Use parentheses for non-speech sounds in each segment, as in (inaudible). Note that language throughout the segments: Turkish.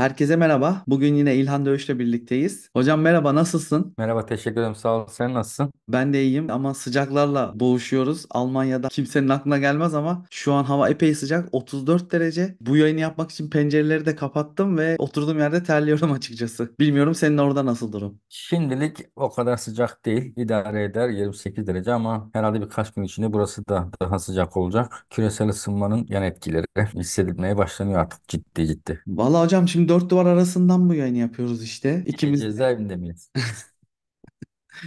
Herkese merhaba. Bugün yine İlhan Dövüş'le birlikteyiz. Hocam merhaba, nasılsın? Merhaba, teşekkür ederim. Sağ ol. Sen nasılsın? Ben de iyiyim ama sıcaklarla boğuşuyoruz. Almanya'da kimsenin aklına gelmez ama şu an hava epey sıcak. 34 derece. Bu yayını yapmak için pencereleri de kapattım ve oturduğum yerde terliyorum (laughs) açıkçası. Bilmiyorum senin orada nasıl durum? Şimdilik o kadar sıcak değil. İdare eder 28 derece ama herhalde birkaç gün içinde burası da daha sıcak olacak. Küresel ısınmanın yan etkileri (laughs) hissedilmeye başlanıyor artık ciddi ciddi. Vallahi hocam şimdi dört duvar arasından bu yayını yapıyoruz işte. İkimiz de Cezaevinde miyiz? (laughs)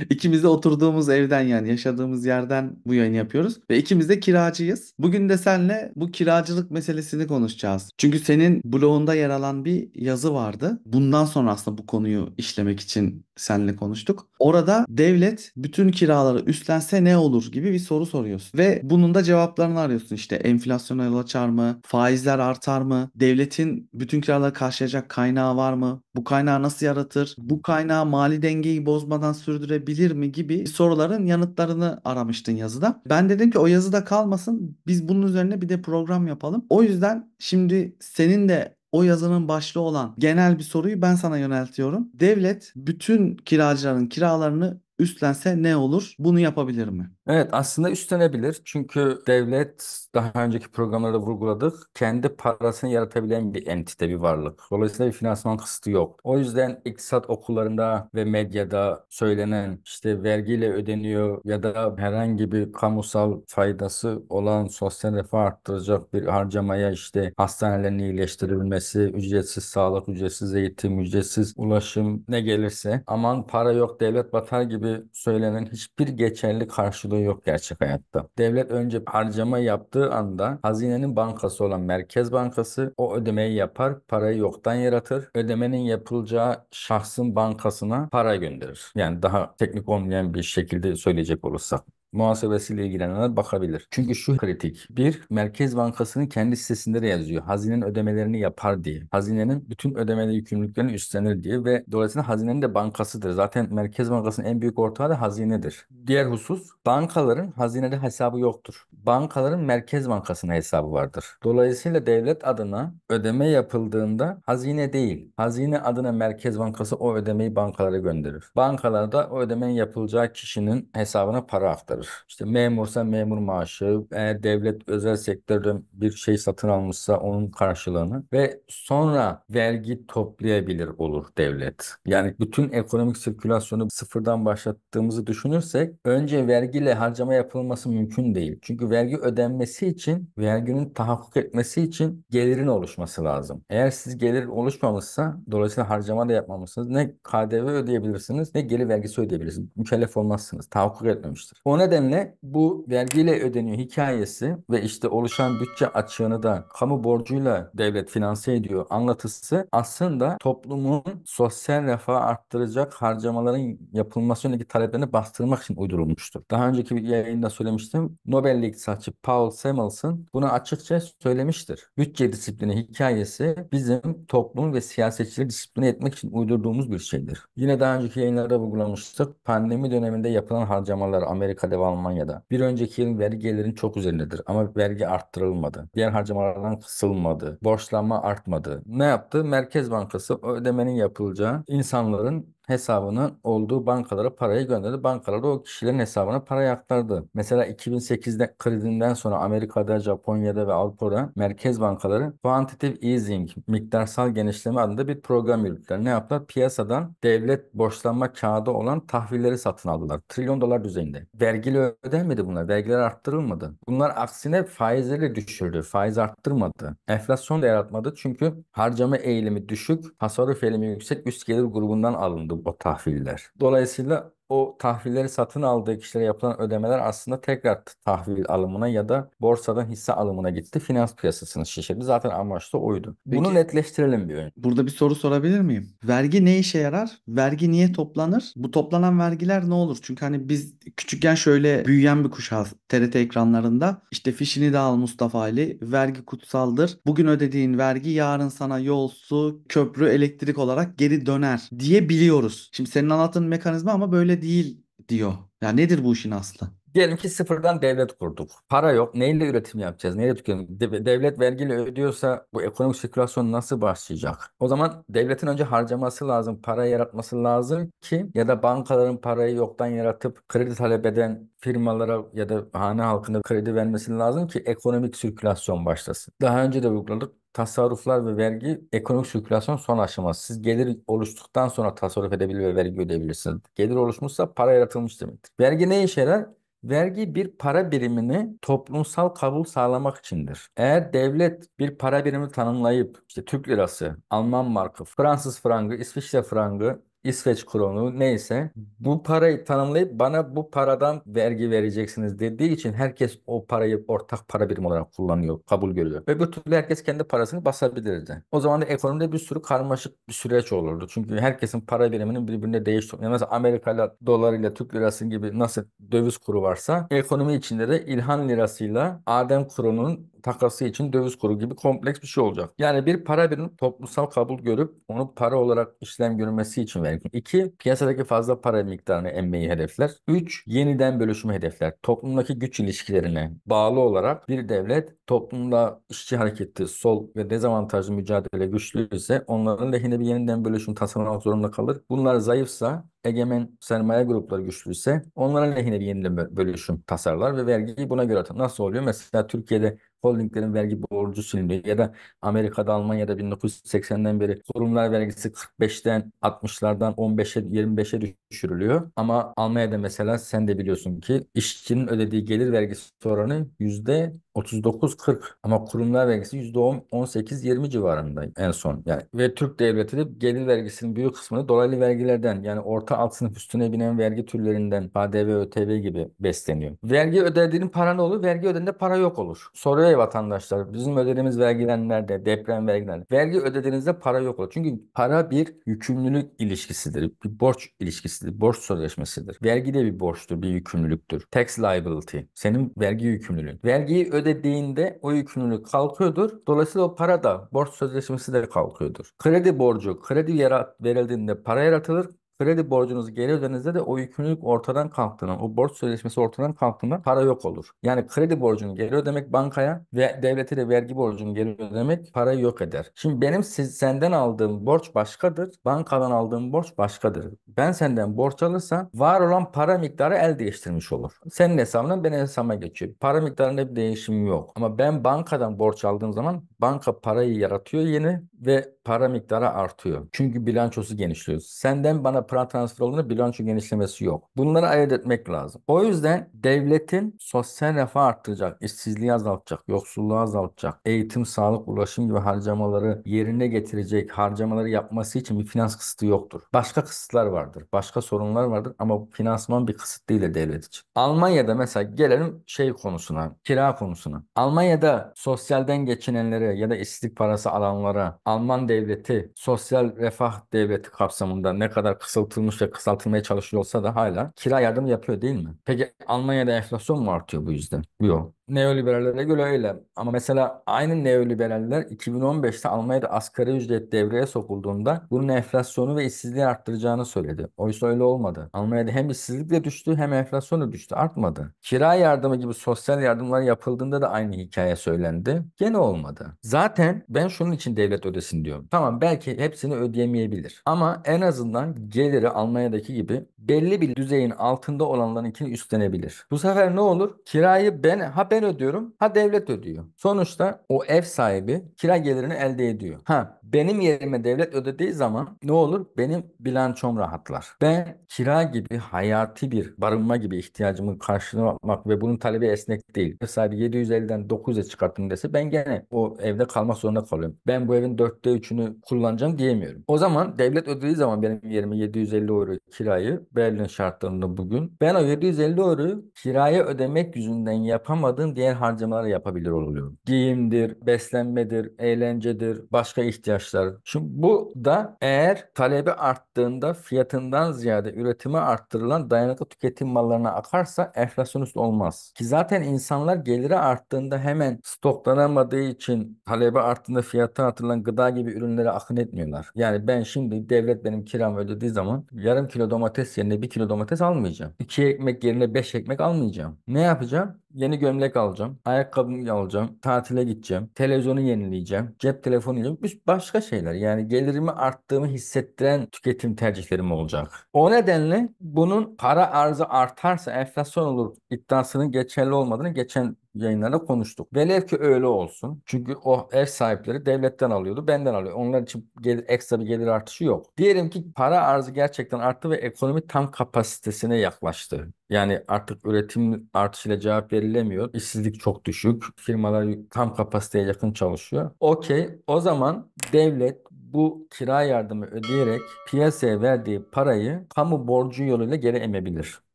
İkimiz de oturduğumuz evden yani yaşadığımız yerden bu yayını yapıyoruz. Ve ikimiz de kiracıyız. Bugün de senle bu kiracılık meselesini konuşacağız. Çünkü senin blogunda yer alan bir yazı vardı. Bundan sonra aslında bu konuyu işlemek için senle konuştuk. Orada devlet bütün kiraları üstlense ne olur gibi bir soru soruyorsun. Ve bunun da cevaplarını arıyorsun işte enflasyona yol açar mı? Faizler artar mı? Devletin bütün kiraları karşılayacak kaynağı var mı? Bu kaynağı nasıl yaratır? Bu kaynağı mali dengeyi bozmadan sürdürebilir edilebilir mi gibi soruların yanıtlarını aramıştın yazıda. Ben dedim ki o yazıda kalmasın biz bunun üzerine bir de program yapalım. O yüzden şimdi senin de o yazının başlığı olan genel bir soruyu ben sana yöneltiyorum. Devlet bütün kiracıların kiralarını üstlense ne olur? Bunu yapabilir mi? Evet aslında üstlenebilir. Çünkü devlet daha önceki programlarda vurguladık. Kendi parasını yaratabilen bir entite, bir varlık. Dolayısıyla bir finansman kısıtı yok. O yüzden iktisat okullarında ve medyada söylenen işte vergiyle ödeniyor ya da herhangi bir kamusal faydası olan sosyal refah arttıracak bir harcamaya işte hastanelerin iyileştirilmesi, ücretsiz sağlık, ücretsiz eğitim, ücretsiz ulaşım ne gelirse aman para yok devlet batar gibi gibi söylenen hiçbir geçerli karşılığı yok gerçek hayatta. Devlet önce harcama yaptığı anda hazinenin bankası olan Merkez Bankası o ödemeyi yapar, parayı yoktan yaratır. Ödemenin yapılacağı şahsın bankasına para gönderir. Yani daha teknik olmayan bir şekilde söyleyecek olursak muhasebesiyle ilgilenenler bakabilir. Çünkü şu kritik. Bir, Merkez Bankası'nın kendi sitesinde de yazıyor. Hazinenin ödemelerini yapar diye. Hazinenin bütün ödemeli yükümlülüklerini üstlenir diye ve dolayısıyla hazinenin de bankasıdır. Zaten Merkez Bankası'nın en büyük ortağı da hazinedir. Diğer husus, bankaların hazinede hesabı yoktur. Bankaların Merkez Bankası'na hesabı vardır. Dolayısıyla devlet adına ödeme yapıldığında hazine değil, hazine adına Merkez Bankası o ödemeyi bankalara gönderir. Bankalarda o ödemenin yapılacağı kişinin hesabına para aktarır vardır. İşte memursa memur maaşı, eğer devlet özel sektörden bir şey satın almışsa onun karşılığını ve sonra vergi toplayabilir olur devlet. Yani bütün ekonomik sirkülasyonu sıfırdan başlattığımızı düşünürsek önce vergiyle harcama yapılması mümkün değil. Çünkü vergi ödenmesi için, verginin tahakkuk etmesi için gelirin oluşması lazım. Eğer siz gelir oluşmamışsa dolayısıyla harcama da yapmamışsınız. Ne KDV ödeyebilirsiniz ne gelir vergisi ödeyebilirsiniz. Mükellef olmazsınız. Tahakkuk etmemiştir. O ne nedenle bu vergiyle ödeniyor hikayesi ve işte oluşan bütçe açığını da kamu borcuyla devlet finanse ediyor anlatısı aslında toplumun sosyal refah arttıracak harcamaların yapılması yönelik taleplerini bastırmak için uydurulmuştur. Daha önceki bir yayında söylemiştim. Nobel iktisatçı Paul Samuelson bunu açıkça söylemiştir. Bütçe disiplini hikayesi bizim toplum ve siyasetçileri disipline etmek için uydurduğumuz bir şeydir. Yine daha önceki yayınlarda vurgulamıştık. Pandemi döneminde yapılan harcamalar Amerika'da ve Almanya'da. Bir önceki yılın vergi gelirin çok üzerindedir ama vergi arttırılmadı. Diğer harcamalardan kısılmadı. Borçlanma artmadı. Ne yaptı? Merkez Bankası ödemenin yapılacağı insanların hesabının olduğu bankalara parayı gönderdi. Bankalar o kişilerin hesabına parayı aktardı. Mesela 2008'de krizinden sonra Amerika'da, Japonya'da ve Avrupa'da merkez bankaları quantitative easing, miktarsal genişleme adında bir program yürüttüler. Ne yaptılar? Piyasadan devlet borçlanma kağıdı olan tahvilleri satın aldılar. Trilyon dolar düzeyinde. Vergili ödenmedi bunlar. Vergiler arttırılmadı. Bunlar aksine faizleri düşürdü. Faiz arttırmadı. Enflasyon da yaratmadı çünkü harcama eğilimi düşük, tasarruf eğilimi yüksek üst gelir grubundan alındı o tahviller. Dolayısıyla o tahvilleri satın aldığı kişilere yapılan ödemeler aslında tekrar tahvil alımına ya da borsadan hisse alımına gitti. Finans piyasasını şişirdi. Zaten amaç da oydu. Peki, Bunu netleştirelim bir önce. Burada bir soru sorabilir miyim? Vergi ne işe yarar? Vergi niye toplanır? Bu toplanan vergiler ne olur? Çünkü hani biz küçükken şöyle büyüyen bir kuşağız TRT ekranlarında. işte fişini de al Mustafa Ali. Vergi kutsaldır. Bugün ödediğin vergi yarın sana yol, su, köprü, elektrik olarak geri döner diye biliyoruz. Şimdi senin anlattığın mekanizma ama böyle değil diyor. Ya nedir bu işin aslı? Diyelim ki sıfırdan devlet kurduk. Para yok. Neyle üretim yapacağız? Neyle tüketim? Devlet vergiyle ödüyorsa bu ekonomik sirkülasyon nasıl başlayacak? O zaman devletin önce harcaması lazım, para yaratması lazım ki ya da bankaların parayı yoktan yaratıp kredi talep eden firmalara ya da hane halkına kredi vermesi lazım ki ekonomik sirkülasyon başlasın. Daha önce de uyguladık tasarruflar ve vergi ekonomik sirkülasyon son aşaması. Siz gelir oluştuktan sonra tasarruf edebilir ve vergi ödeyebilirsiniz. Gelir oluşmuşsa para yaratılmış demektir. Vergi ne işe yarar? Vergi bir para birimini toplumsal kabul sağlamak içindir. Eğer devlet bir para birimi tanımlayıp işte Türk lirası, Alman markı, Fransız frangı, İsviçre frangı İsveç kronu neyse bu parayı tanımlayıp bana bu paradan vergi vereceksiniz dediği için herkes o parayı ortak para birimi olarak kullanıyor, kabul görüyor. Ve bu türlü herkes kendi parasını basabilirdi. O zaman da ekonomide bir sürü karmaşık bir süreç olurdu. Çünkü herkesin para biriminin birbirine değiş yani mesela Amerika dolarıyla Türk lirası gibi nasıl döviz kuru varsa ekonomi içinde de İlhan lirasıyla Adem kurunun takası için döviz kuru gibi kompleks bir şey olacak. Yani bir para birimi toplumsal kabul görüp onu para olarak işlem görülmesi için vergi. İki, piyasadaki fazla para miktarını emmeyi hedefler. Üç, yeniden bölüşümü hedefler. Toplumdaki güç ilişkilerine bağlı olarak bir devlet toplumda işçi hareketi, sol ve dezavantajlı mücadele güçlü ise onların lehine bir yeniden bölüşüm tasarlamak zorunda kalır. Bunlar zayıfsa egemen sermaye grupları güçlü ise onların lehine bir yeniden bölüşüm tasarlar ve vergiyi buna göre atar. Nasıl oluyor? Mesela Türkiye'de holdinglerin vergi borcu siliniyor ya da Amerika'da Almanya'da 1980'den beri kurumlar vergisi 45'ten 60'lardan 15'e 25'e düşürülüyor. Ama Almanya'da mesela sen de biliyorsun ki işçinin ödediği gelir vergisi oranı yüzde 39-40 ama kurumlar vergisi %18-20 civarında en son. Yani ve Türk devleti de gelir vergisinin büyük kısmını dolaylı vergilerden yani orta alt sınıf üstüne binen vergi türlerinden KDV, ÖTV gibi besleniyor. Vergi ödediğin para ne olur? Vergi ödediğinde para yok olur. Soruyor ya vatandaşlar bizim ödediğimiz vergilenlerde deprem vergilerde Vergi ödediğinizde para yok olur. Çünkü para bir yükümlülük ilişkisidir. Bir borç ilişkisidir. Borç sözleşmesidir. Vergi de bir borçtur, bir yükümlülüktür. Tax liability. Senin vergi yükümlülüğün. Vergiyi öde ödediğinde o yükümlülük kalkıyordur. Dolayısıyla o para da borç sözleşmesi de kalkıyordur. Kredi borcu, kredi yarat verildiğinde para yaratılır kredi borcunuzu geri ödenizde de o yükümlülük ortadan kalktığında, o borç sözleşmesi ortadan kalktığında para yok olur. Yani kredi borcunu geri ödemek bankaya ve devlete de vergi borcunu geri ödemek parayı yok eder. Şimdi benim siz, senden aldığım borç başkadır, bankadan aldığım borç başkadır. Ben senden borç alırsa var olan para miktarı el değiştirmiş olur. Senin hesabından benim hesabıma geçiyor. Para miktarında bir değişim yok. Ama ben bankadan borç aldığım zaman banka parayı yaratıyor yeni ve para miktarı artıyor. Çünkü bilançosu genişliyor. Senden bana veya para transfer oranı bilanço genişlemesi yok. Bunları ayırt etmek lazım. O yüzden devletin sosyal refah arttıracak, işsizliği azaltacak, yoksulluğu azaltacak, eğitim, sağlık, ulaşım gibi harcamaları yerine getirecek harcamaları yapması için bir finans kısıtı yoktur. Başka kısıtlar vardır, başka sorunlar vardır ama finansman bir kısıt değil de devlet için. Almanya'da mesela gelelim şey konusuna, kira konusuna. Almanya'da sosyalden geçinenlere ya da işsizlik parası alanlara Alman devleti sosyal refah devleti kapsamında ne kadar kısıtlı kısaltılmış ve kısaltılmaya çalışıyor olsa da hala kira yardım yapıyor değil mi? Peki Almanya'da enflasyon mu artıyor bu yüzden? Yok. Neoliberallere göre öyle. Ama mesela aynı neoliberaller 2015'te Almanya'da asgari ücret devreye sokulduğunda bunun enflasyonu ve işsizliği arttıracağını söyledi. Oysa öyle olmadı. Almanya'da hem işsizlik de düştü hem enflasyonu düştü. Artmadı. Kira yardımı gibi sosyal yardımlar yapıldığında da aynı hikaye söylendi. Gene olmadı. Zaten ben şunun için devlet ödesin diyorum. Tamam belki hepsini ödeyemeyebilir. Ama en azından geliri Almanya'daki gibi belli bir düzeyin altında olanlarınkini üstlenebilir. Bu sefer ne olur? Kirayı ben ha ben ben ödüyorum ha devlet ödüyor. Sonuçta o ev sahibi kira gelirini elde ediyor. Ha benim yerime devlet ödediği zaman ne olur? Benim bilançom rahatlar. Ben kira gibi hayati bir barınma gibi ihtiyacımı karşılamak ve bunun talebi esnek değil. Ev sahibi 750'den 900'e çıkartın dese ben gene o evde kalmak zorunda kalıyorum. Ben bu evin 4'te 3'ünü kullanacağım diyemiyorum. O zaman devlet ödediği zaman benim yerime 750 euro kirayı Berlin şartlarında bugün ben o 750 euro kiraya ödemek yüzünden yapamadım harcamadığım diğer harcamaları yapabilir oluyorum. Giyimdir, beslenmedir, eğlencedir, başka ihtiyaçlar. Çünkü bu da eğer talebi arttığında fiyatından ziyade üretimi arttırılan dayanıklı tüketim mallarına akarsa enflasyonist olmaz. Ki zaten insanlar geliri arttığında hemen stoklanamadığı için talebe arttığında fiyatı artırılan gıda gibi ürünlere akın etmiyorlar. Yani ben şimdi devlet benim kiramı ödediği zaman yarım kilo domates yerine bir kilo domates almayacağım. İki ekmek yerine beş ekmek almayacağım. Ne yapacağım? Yeni gömlek alacağım. Ayakkabımı alacağım. Tatile gideceğim. Televizyonu yenileyeceğim. Cep telefonu alacağım. Başka şeyler. Yani gelirimi arttığımı hissettiren tüketim tercihlerim olacak. O nedenle bunun para arzı artarsa enflasyon olur iddiasının geçerli olmadığını geçen yayınlarda konuştuk. Velev ki öyle olsun. Çünkü o ev sahipleri devletten alıyordu, benden alıyor. Onlar için gelir, ekstra bir gelir artışı yok. Diyelim ki para arzı gerçekten arttı ve ekonomi tam kapasitesine yaklaştı. Yani artık üretim artışıyla cevap verilemiyor. İşsizlik çok düşük. Firmalar tam kapasiteye yakın çalışıyor. Okey. O zaman devlet bu kira yardımı ödeyerek piyasaya verdiği parayı kamu borcu yoluyla geri emebilir.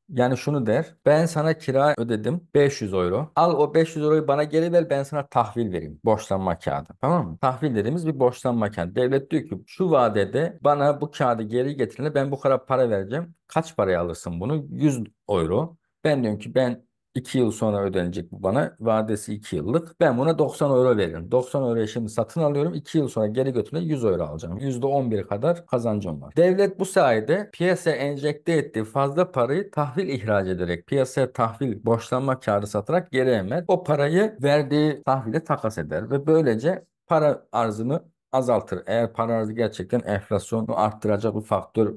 Yani şunu der. Ben sana kira ödedim 500 euro. Al o 500 euroyu bana geri ver ben sana tahvil vereyim. Borçlanma kağıdı. Tamam mı? Tahvil dediğimiz bir borçlanma kağıdı. Devlet diyor ki şu vadede bana bu kağıdı geri getirine ben bu kadar para vereceğim. Kaç paraya alırsın bunu? 100 euro. Ben diyorum ki ben 2 yıl sonra ödenecek bu bana. Vadesi 2 yıllık. Ben buna 90 euro veririm. 90 euro şimdi satın alıyorum. 2 yıl sonra geri götürüne 100 euro alacağım. %11 kadar kazancım var. Devlet bu sayede piyasaya enjekte ettiği fazla parayı tahvil ihraç ederek piyasaya tahvil borçlanma karı satarak geri emer. O parayı verdiği tahvile takas eder ve böylece para arzını azaltır. Eğer para gerçekten enflasyonu arttıracak bir faktör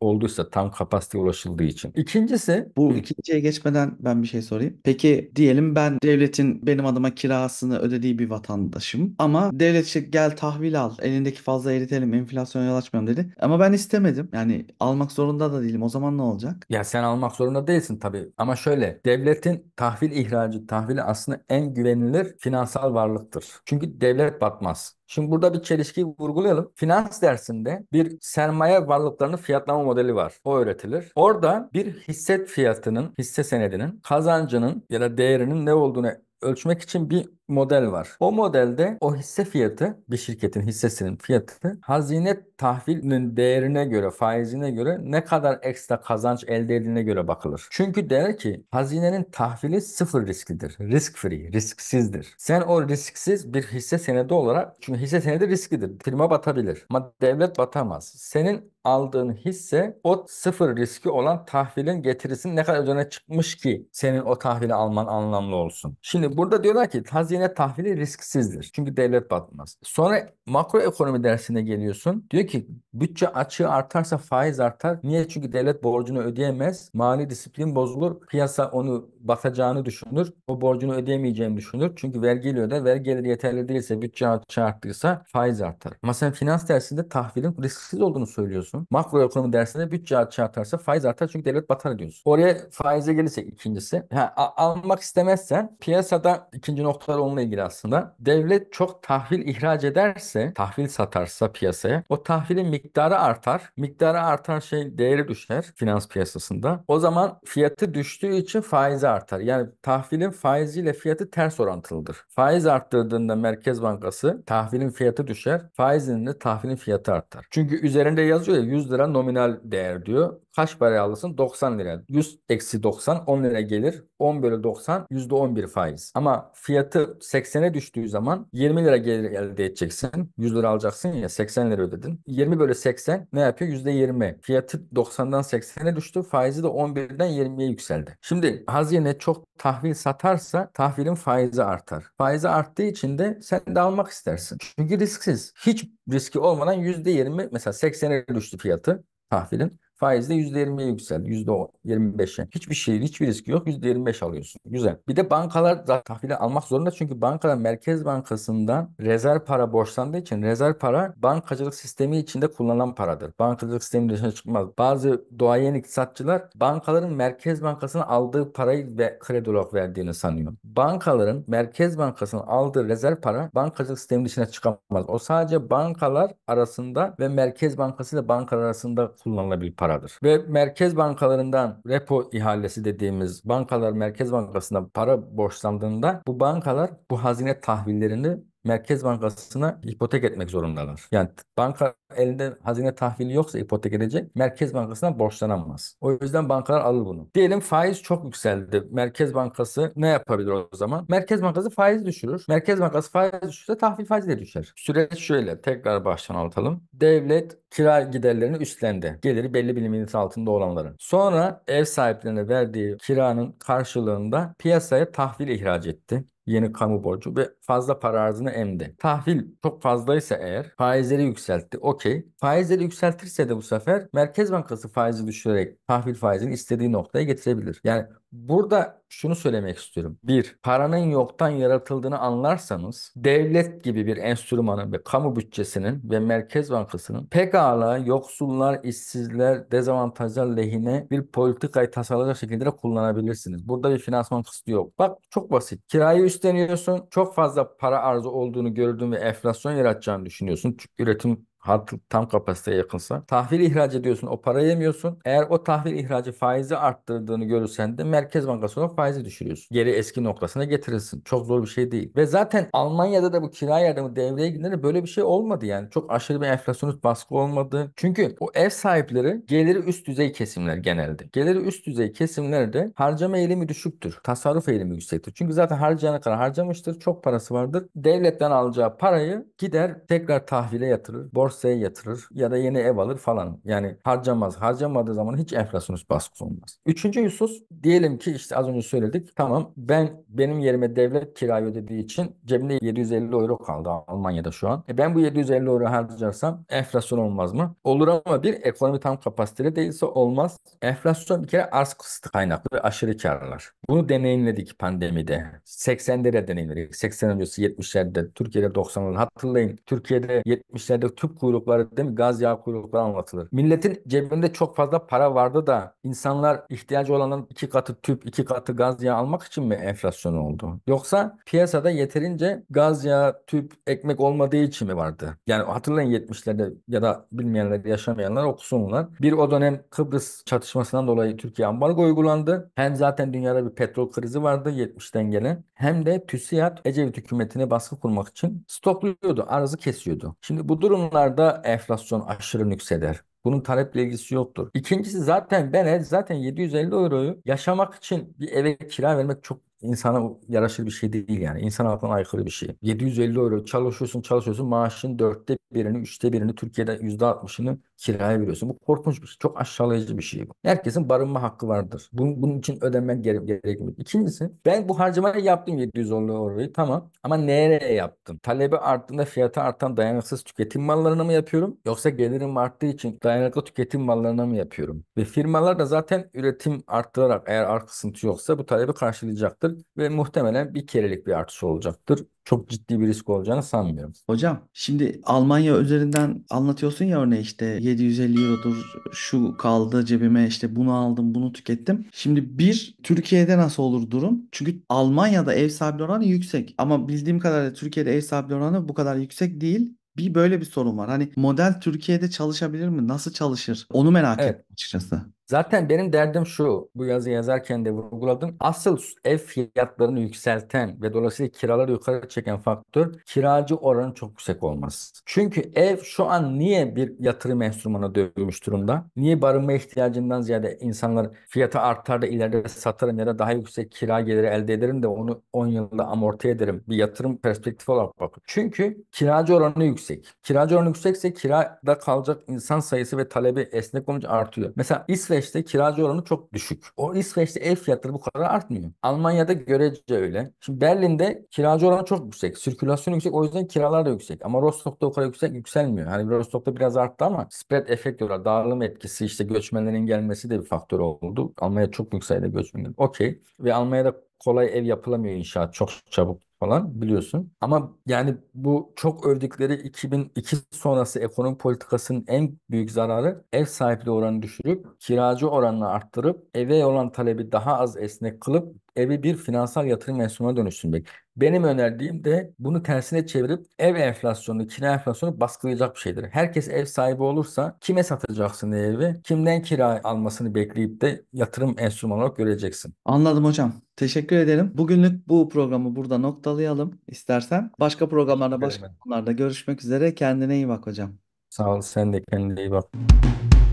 olduysa tam kapasite ulaşıldığı için. İkincisi bu ikinciye geçmeden ben bir şey sorayım. Peki diyelim ben devletin benim adıma kirasını ödediği bir vatandaşım ama devlet işte gel tahvil al elindeki fazla eritelim enflasyona yol açmayalım dedi. Ama ben istemedim. Yani almak zorunda da değilim. O zaman ne olacak? Ya sen almak zorunda değilsin tabii. Ama şöyle devletin tahvil ihracı tahvili aslında en güvenilir finansal varlıktır. Çünkü devlet batmaz. Şimdi burada bir çelişkiyi vurgulayalım. Finans dersinde bir sermaye varlıklarının fiyatlama modeli var. O öğretilir. Orada bir hisse fiyatının, hisse senedinin, kazancının ya da değerinin ne olduğunu ölçmek için bir model var. O modelde o hisse fiyatı bir şirketin hissesinin fiyatı hazine tahvilinin değerine göre faizine göre ne kadar ekstra kazanç elde edildiğine göre bakılır. Çünkü der ki hazinenin tahvili sıfır risklidir. Risk free, risksizdir. Sen o risksiz bir hisse senedi olarak çünkü hisse senedi risklidir. Firma batabilir ama devlet batamaz. Senin aldığın hisse o sıfır riski olan tahvilin getirisinin ne kadar üzerine çıkmış ki senin o tahvili alman anlamlı olsun. Şimdi burada diyorlar ki hazine hazine tahvili risksizdir. Çünkü devlet batmaz. Sonra makro ekonomi dersine geliyorsun. Diyor ki bütçe açığı artarsa faiz artar. Niye? Çünkü devlet borcunu ödeyemez. Mali disiplin bozulur. Piyasa onu batacağını düşünür. O borcunu ödeyemeyeceğini düşünür. Çünkü vergiyle öder. Vergi geliri yeterli değilse, bütçe açığı arttıysa faiz artar. Ama sen finans dersinde tahvilin risksiz olduğunu söylüyorsun. Makro ekonomi dersinde bütçe açığı artarsa faiz artar çünkü devlet batar diyorsun. Oraya faize gelirse ikincisi. Ha, almak istemezsen piyasada ikinci noktada onunla ilgili aslında. Devlet çok tahvil ihraç ederse, tahvil satarsa piyasaya o tahvilin miktarı artar. Miktarı artan şey değeri düşer finans piyasasında. O zaman fiyatı düştüğü için faizi artar. Yani tahvilin faiziyle fiyatı ters orantılıdır. Faiz arttırdığında Merkez Bankası tahvilin fiyatı düşer. Faizinin de tahvilin fiyatı artar. Çünkü üzerinde yazıyor ya 100 lira nominal değer diyor. Kaç paraya alırsın? 90 lira. 100 eksi 90 10 lira gelir. 10 bölü 90 %11 faiz. Ama fiyatı 80'e düştüğü zaman 20 lira gelir elde edeceksin. 100 lira alacaksın ya 80 lira ödedin. 20 bölü 80 ne yapıyor? %20. Fiyatı 90'dan 80'e düştü. Faizi de 11'den 20'ye yükseldi. Şimdi hazine çok tahvil satarsa tahvilin faizi artar. Faizi arttığı için de sen de almak istersin. Çünkü risksiz. Hiç riski olmadan %20 mesela 80'e düştü fiyatı tahvilin. Faiz de %20'ye yükseldi. %25 yani. Hiçbir şey, hiçbir risk yok. %25 alıyorsun. Güzel. Bir de bankalar da tahvili almak zorunda çünkü bankalar Merkez Bankası'ndan rezerv para borçlandığı için rezerv para bankacılık sistemi içinde kullanılan paradır. Bankacılık sistemi dışına çıkmaz. Bazı doğayen iktisatçılar bankaların Merkez Bankası'na aldığı parayı ve kredi olarak verdiğini sanıyor. Bankaların Merkez Bankası'na aldığı rezerv para bankacılık sistemi dışına çıkamaz. O sadece bankalar arasında ve Merkez Bankası ile bankalar arasında kullanılabilir para paradır. Ve merkez bankalarından repo ihalesi dediğimiz bankalar Merkez Bankası'na para borçlandığında bu bankalar bu hazine tahvillerini Merkez Bankası'na ipotek etmek zorundalar. Yani banka elinde hazine tahvili yoksa ipotek edecek, Merkez Bankası'na borçlanamaz. O yüzden bankalar alır bunu. Diyelim faiz çok yükseldi. Merkez Bankası ne yapabilir o zaman? Merkez Bankası faiz düşürür. Merkez Bankası faiz düşürse tahvil faizi de düşer. Süreç şöyle tekrar baştan anlatalım. Devlet kira giderlerini üstlendi. Geliri belli bir limit altında olanların. Sonra ev sahiplerine verdiği kiranın karşılığında piyasaya tahvil ihraç etti yeni kamu borcu ve fazla para arzını emdi. Tahvil çok fazlaysa eğer faizleri yükseltti. Okey. Faizleri yükseltirse de bu sefer Merkez Bankası faizi düşürerek tahvil faizini istediği noktaya getirebilir. Yani Burada şunu söylemek istiyorum. Bir, paranın yoktan yaratıldığını anlarsanız devlet gibi bir enstrümanın ve kamu bütçesinin ve Merkez Bankası'nın pekala yoksullar, işsizler, dezavantajlar lehine bir politikayı tasarlayacak şekilde kullanabilirsiniz. Burada bir finansman kısıtı yok. Bak çok basit. Kirayı üstleniyorsun. Çok fazla para arzı olduğunu gördün ve enflasyon yaratacağını düşünüyorsun. Çünkü üretim Halk tam kapasiteye yakınsa. Tahvil ihraç ediyorsun o parayı yemiyorsun. Eğer o tahvil ihracı faizi arttırdığını görürsen de Merkez Bankası olarak faizi düşürüyorsun. Geri eski noktasına getirirsin. Çok zor bir şey değil. Ve zaten Almanya'da da bu kira yardımı devreye girdiğinde böyle bir şey olmadı yani. Çok aşırı bir enflasyonist baskı olmadı. Çünkü o ev sahipleri geliri üst düzey kesimler genelde. Geliri üst düzey kesimlerde harcama eğilimi düşüktür. Tasarruf eğilimi yüksektir. Çünkü zaten harcayana kadar harcamıştır. Çok parası vardır. Devletten alacağı parayı gider tekrar tahvile yatırır. Borsa borsaya yatırır ya da yeni ev alır falan. Yani harcamaz. Harcamadığı zaman hiç enflasyon üst baskısı olmaz. Üçüncü husus diyelim ki işte az önce söyledik. Tamam ben benim yerime devlet kirayı ödediği için cebimde 750 euro kaldı Almanya'da şu an. E ben bu 750 euro harcarsam enflasyon olmaz mı? Olur ama bir ekonomi tam kapasiteli değilse olmaz. Enflasyon bir kere arz kısıtı kaynaklı ve aşırı karlar. Bunu deneyimledik pandemide. 80'lerde deneyimledik. 80 öncesi 70'lerde Türkiye'de 90'larda hatırlayın. Türkiye'de 70'lerde tüp kuyrukları değil mi? Gaz yağı kuyrukları anlatılır. Milletin cebinde çok fazla para vardı da insanlar ihtiyacı olanın iki katı tüp, iki katı gaz yağı almak için mi enflasyon oldu? Yoksa piyasada yeterince gaz yağı, tüp, ekmek olmadığı için mi vardı? Yani hatırlayın 70'lerde ya da bilmeyenler, yaşamayanlar okusunlar. Bir o dönem Kıbrıs çatışmasından dolayı Türkiye ambargo uygulandı. Hem zaten dünyada bir petrol krizi vardı 70'ten gelen. Hem de TÜSİAD Ecevit hükümetine baskı kurmak için stokluyordu, arzı kesiyordu. Şimdi bu durumlar da enflasyon aşırı yükseler. Bunun taleple ilgisi yoktur. İkincisi zaten ben e, zaten 750 euroyu yaşamak için bir eve kira vermek çok insana yaraşır bir şey değil yani. İnsan aklına aykırı bir şey. 750 euro çalışıyorsun çalışıyorsun maaşın dörtte birini, üçte birini Türkiye'de yüzde altmışını kiraya veriyorsun. Bu korkunç bir şey. Çok aşağılayıcı bir şey bu. Herkesin barınma hakkı vardır. Bunun, bunun için ödemen gere gerekmiyor. İkincisi ben bu harcamayı yaptım 750 euroyu tamam ama nereye yaptım? Talebi arttığında fiyatı artan dayanıksız tüketim mallarına mı yapıyorum? Yoksa gelirim arttığı için dayanıklı tüketim mallarına mı yapıyorum? Ve firmalar da zaten üretim arttırarak eğer art kısıntı yoksa bu talebi karşılayacaktır ve muhtemelen bir kerelik bir artış olacaktır. Çok ciddi bir risk olacağını sanmıyorum. Hocam şimdi Almanya üzerinden anlatıyorsun ya örneği işte 750 eurodur şu kaldı cebime işte bunu aldım bunu tükettim. Şimdi bir Türkiye'de nasıl olur durum? Çünkü Almanya'da ev sahibi oranı yüksek ama bildiğim kadarıyla Türkiye'de ev sahibi oranı bu kadar yüksek değil. Bir böyle bir sorun var. Hani model Türkiye'de çalışabilir mi? Nasıl çalışır? Onu merak evet. ettim açıkçası. Zaten benim derdim şu, bu yazı yazarken de vurguladım. Asıl ev fiyatlarını yükselten ve dolayısıyla kiraları yukarı çeken faktör kiracı oranı çok yüksek olması. Çünkü ev şu an niye bir yatırım enstrümanına dönmüş durumda? Niye barınma ihtiyacından ziyade insanlar fiyatı artar da ileride satarım ya da daha yüksek kira geliri elde ederim de onu 10 yılda amorti ederim. Bir yatırım perspektifi olarak bakın. Çünkü kiracı oranı yüksek. Kiracı oranı yüksekse kirada kalacak insan sayısı ve talebi esnek olunca artıyor artıyor. Mesela İsveç'te kiracı oranı çok düşük. O İsveç'te ev fiyatları bu kadar artmıyor. Almanya'da görece öyle. Şimdi Berlin'de kiracı oranı çok yüksek. Sirkülasyon yüksek. O yüzden kiralar da yüksek. Ama Rostock'ta o kadar yüksek yükselmiyor. Hani Rostock'ta biraz arttı ama spread efekt diyorlar. Dağılım etkisi işte göçmenlerin gelmesi de bir faktör oldu. Almanya çok yüksek sayıda göçmen. Okey. Ve Almanya'da kolay ev yapılamıyor inşaat. Çok çabuk falan biliyorsun. Ama yani bu çok övdükleri 2002 sonrası ekonomi politikasının en büyük zararı ev sahipliği oranı düşürüp kiracı oranını arttırıp eve olan talebi daha az esnek kılıp evi bir finansal yatırım enstrümanına dönüştürmek. Benim önerdiğim de bunu tersine çevirip ev enflasyonu, kira enflasyonu baskılayacak bir şeydir. Herkes ev sahibi olursa kime satacaksın evi, kimden kira almasını bekleyip de yatırım enstrümanı olarak göreceksin. Anladım hocam. Teşekkür ederim. Bugünlük bu programı burada noktalayalım istersen. Başka programlarda, başka konularda görüşmek üzere. Kendine iyi bak hocam. Sağ ol. Sen de kendine iyi bak.